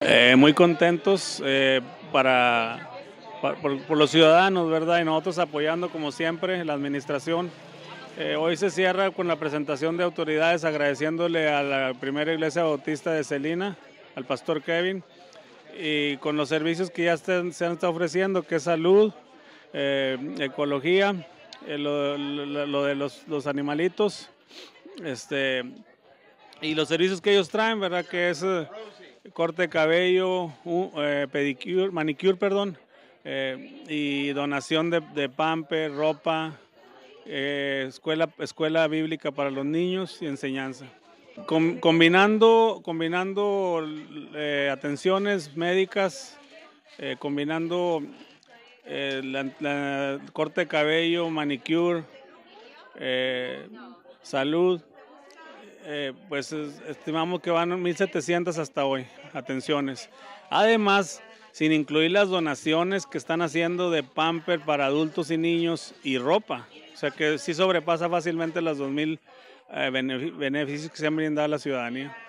Eh, muy contentos eh, para, por, los ciudadanos, ¿verdad? Y nosotros apoyando como siempre la administración. Eh, hoy se cierra con la presentación de autoridades agradeciéndole a la primera iglesia bautista de Celina, al pastor Kevin, y con los servicios que ya se han estado ofreciendo, que es salud, ecología, lo, de los, animalitos, este, y los servicios que ellos traen, ¿verdad? Que es corte de cabello, eh, manicure, perdón, eh, y donación de, de pamper, ropa, eh, escuela, escuela bíblica para los niños y enseñanza. combinando combinando atenciones médicas, combinando corte de cabello, manicure, salud, eh, pues estimamos que van 1.700 hasta hoy, atenciones. Además, sin incluir las donaciones que están haciendo de pamper para adultos y niños y ropa. O sea que sí sobrepasa fácilmente las 2.000 eh, beneficios que se han brindado a la ciudadanía.